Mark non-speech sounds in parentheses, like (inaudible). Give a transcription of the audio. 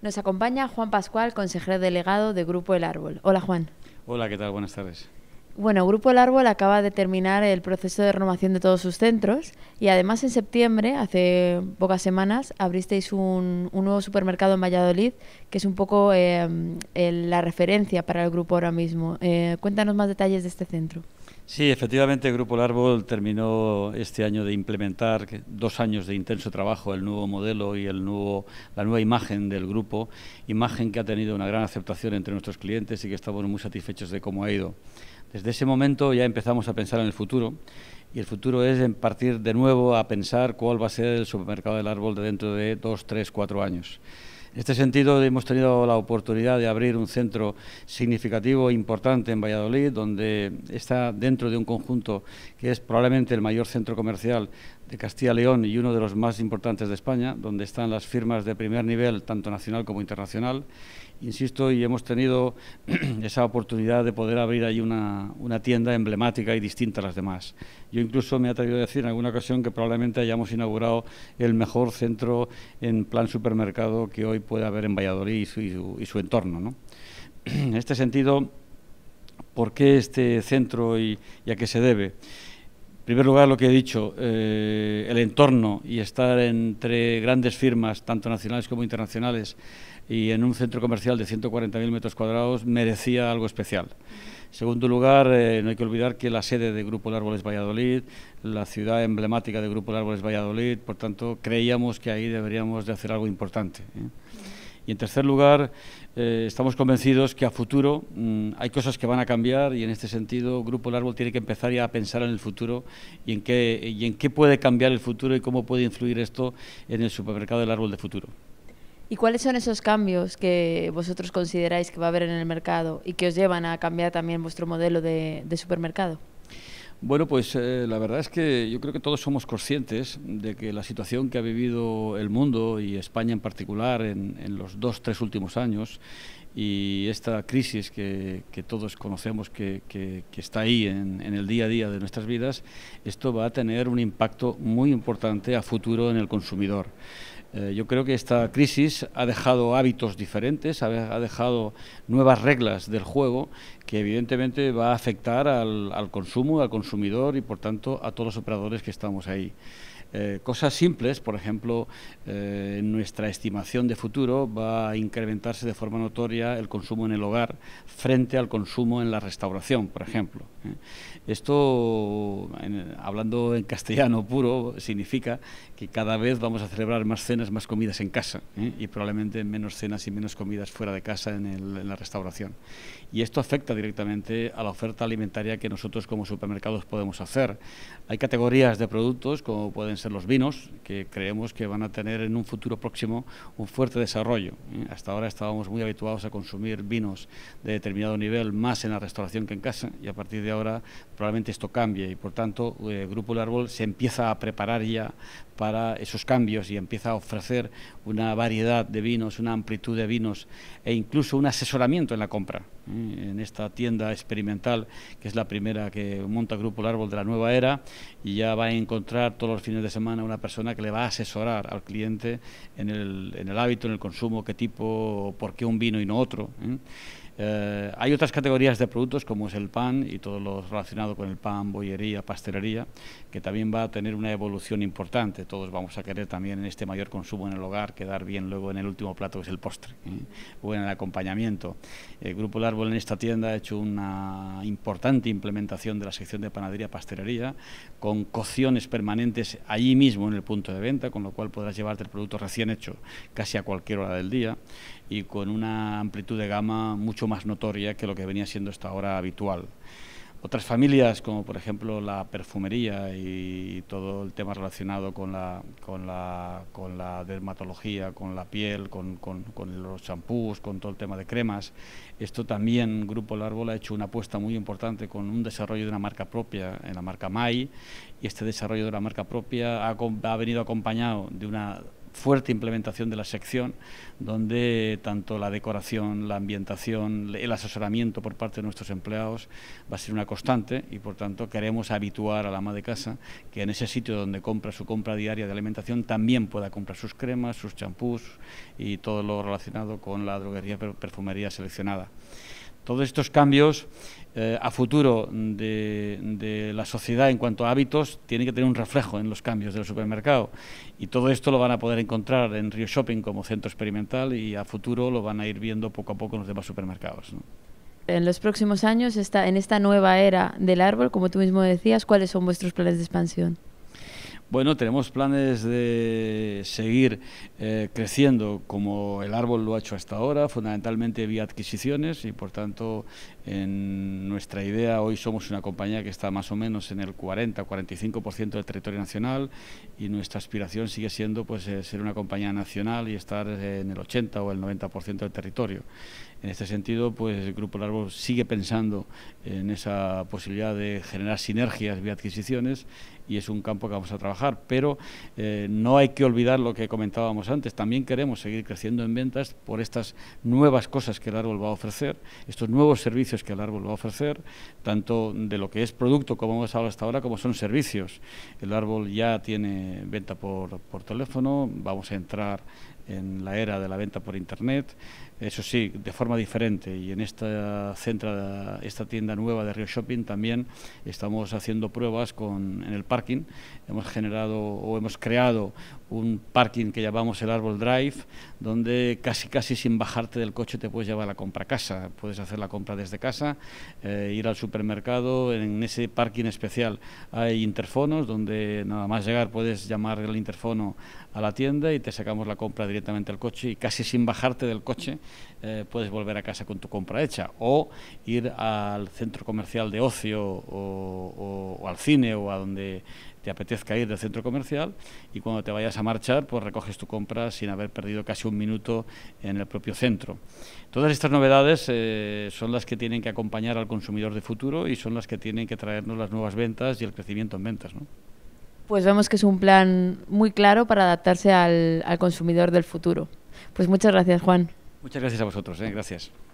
Nos acompaña Juan Pascual, consejero delegado de Grupo El Árbol. Hola, Juan. Hola, ¿qué tal? Buenas tardes. Bueno, Grupo El Árbol acaba de terminar el proceso de renovación de todos sus centros y además en septiembre, hace pocas semanas, abristeis un, nuevo supermercado en Valladolid que es un poco eh, la referencia para el grupo ahora mismo. Eh, cuéntanos más detalles de este centro. Sí, efectivamente, el Grupo El Árbol terminó este año de implementar dos años de intenso trabajo, el nuevo modelo y el nuevo, la nueva imagen del grupo, imagen que ha tenido una gran aceptación entre nuestros clientes y que estamos muy satisfechos de cómo ha ido. Desde ese momento ya empezamos a pensar en el futuro y el futuro es en partir de nuevo a pensar cuál va a ser el supermercado del árbol de dentro de dos, tres, cuatro años. En este sentido, hemos tenido la oportunidad de abrir un centro significativo e importante en Valladolid, donde está dentro de un conjunto que es probablemente el mayor centro comercial de Castilla-León y uno de los más importantes de España, donde están las firmas de primer nivel, tanto nacional como internacional. Insisto, y hemos tenido (clears throat) esa oportunidad de poder abrir ahí una, una tienda emblemática y distinta a las demás. Yo incluso me he atrevido a decir en alguna ocasión que probablemente hayamos inaugurado el mejor centro en plan supermercado que hoy puede haber en Valladolid y su, entorno. En este sentido, ¿por qué este centro y, a qué se debe? En primer lugar, lo que he dicho, eh, el entorno y estar entre grandes firmas, tanto nacionales como internacionales, y en un centro comercial de 140.000 metros cuadrados merecía algo especial. Segundo lugar, eh, no hay que olvidar que la sede de Grupo El Árboles Valladolid, la ciudad emblemática de Grupo El Árboles Valladolid, por tanto, creíamos que ahí deberíamos de hacer algo importante. ¿eh? Y en tercer lugar, eh, estamos convencidos que a futuro mm, hay cosas que van a cambiar y en este sentido Grupo El Árbol tiene que empezar ya a pensar en el futuro y en qué, y en qué puede cambiar el futuro y cómo puede influir esto en el supermercado del árbol de futuro. ¿Y cuáles son esos cambios que vosotros consideráis que va a haber en el mercado y que os llevan a cambiar también vuestro modelo de, supermercado? Bueno, pues eh, la verdad es que yo creo que todos somos conscientes de que la situación que ha vivido el mundo y España en particular en, en los dos, tres últimos años y esta crisis que, todos conocemos que, está ahí en, el día a día de nuestras vidas, esto va a tener un impacto muy importante a futuro en el consumidor. Eh, yo creo que esta crisis ha dejado hábitos diferentes, ha, dejado nuevas reglas del juego que evidentemente va a afectar al consumo, al consumidor y por tanto a todos los operadores que estamos ahí. Eh, cosas simples, por ejemplo, eh, nuestra estimación de futuro va a incrementarse de forma notoria el consumo en el hogar frente al consumo en la restauración, por ejemplo. ¿eh? Esto, hablando en castellano puro, significa que cada vez vamos a celebrar más cenas, más comidas en casa ¿eh? y probablemente menos cenas y menos comidas fuera de casa en, en la restauración. Y esto afecta directamente a la oferta alimentaria que nosotros como supermercados podemos hacer. Hay categorías de productos como pueden ser los vinos, que creemos que van a tener en un futuro próximo un fuerte desarrollo. ¿eh? Hasta ahora estábamos muy habituados a consumir vinos de determinado nivel más en la restauración que en casa y a partir de ahora probablemente esto cambie y por tanto el eh, Grupo El Árbol se empieza a preparar ya para esos cambios y empieza a ofrecer una variedad de vinos, una amplitud de vinos e incluso un asesoramiento en la compra. ¿eh? En esta tienda experimental, que es la primera que monta Grupo Árbol de la Nueva Era, y ya va a encontrar todos los fines de semana una persona que le va a asesorar al cliente en el, hábito, en el consumo, qué tipo, por qué un vino y no otro. ¿eh? Eh, hay otras categorías de productos como es el pan y todo lo relacionado con el pan, bollería, pastelería, que también va a tener una evolución importante. Todos vamos a querer también en este mayor consumo en el hogar quedar bien luego en el último plato que es el postre ¿eh? o en el acompañamiento. El Grupo El Árbol en esta tienda ha hecho una importante implementación de la sección de panadería, pastelería, con cocciones permanentes allí mismo en el punto de venta, con lo cual podrás llevarte el producto recién hecho casi a cualquier hora del día y con una amplitud de gama mucho más notoria que lo que venía siendo hasta ahora habitual. Otras familias, como por ejemplo la perfumería y todo el tema relacionado con la, con la, dermatología, con la piel, con, los champús, con todo el tema de cremas, esto también Grupo El Árbol ha hecho una apuesta muy importante con un desarrollo de una marca propia en la marca MAI y este desarrollo de la marca propia ha venido acompañado de una fuerte implementación de la sección, donde tanto la decoración, la ambientación, el asesoramiento por parte de nuestros empleados va a ser una constante y por tanto queremos habituar a la ama de casa que en ese sitio donde compra su compra diaria de alimentación también pueda comprar sus cremas, sus champús y todo lo relacionado con la droguería perfumería seleccionada. Todos estos cambios eh, a futuro de, la sociedad en cuanto a hábitos tienen que tener un reflejo en los cambios del supermercado. Y todo esto lo van a poder encontrar en Rio Shopping como centro experimental y a futuro lo van a ir viendo poco a poco en los demás supermercados. en los próximos años, está en esta nueva era del árbol, como tú mismo decías, ¿cuáles son vuestros planes de expansión? Bueno, tenemos planes de seguir eh, creciendo como el árbol lo ha hecho hasta ahora, fundamentalmente vía adquisiciones y por tanto en nuestra idea, hoy somos una compañía que está más o menos en el 40-45% del territorio nacional y nuestra aspiración sigue siendo pues, eh, ser una compañía nacional y estar eh, en el 80 o el 90% del territorio. En este sentido, pues el Grupo Largo sigue pensando en esa posibilidad de generar sinergias vía adquisiciones y es un campo que vamos a trabajar, pero eh, no hay que olvidar lo que comentábamos antes, también queremos seguir creciendo en ventas por estas nuevas cosas que Largo va a ofrecer, estos nuevos servicios que el árbol va a ofrecer, tanto de lo que es producto, como hemos hablado hasta ahora, como son servicios. El árbol ya tiene venta por, teléfono, vamos a entrar en la era de la venta por internet, eso sí, de forma diferente. Y en esta esta tienda nueva de rio Shopping también estamos haciendo pruebas con, en el parking hemos generado o hemos creado un parking que llamamos el Árbol Drive, donde casi casi sin bajarte del coche te puedes llevar la compra a casa, puedes hacer la compra desde casa, eh, ir al supermercado, en ese parking especial hay interfonos donde nada más llegar puedes llamar el interfono a la tienda y te sacamos la compra directamente al coche y casi sin bajarte del coche eh, puedes volver a casa con tu compra hecha o ir al centro comercial de ocio o al cine o a donde apetezca ir del centro comercial y cuando te vayas a marchar, pues recoges tu compra sin haber perdido casi un minuto en el propio centro. Todas estas novedades eh, son las que tienen que acompañar al consumidor de futuro y son las que tienen que traernos las nuevas ventas y el crecimiento en ventas. Pues vemos que es un plan muy claro para adaptarse al, consumidor del futuro. Pues muchas gracias, Juan. Muchas gracias a vosotros. ¿eh? Gracias.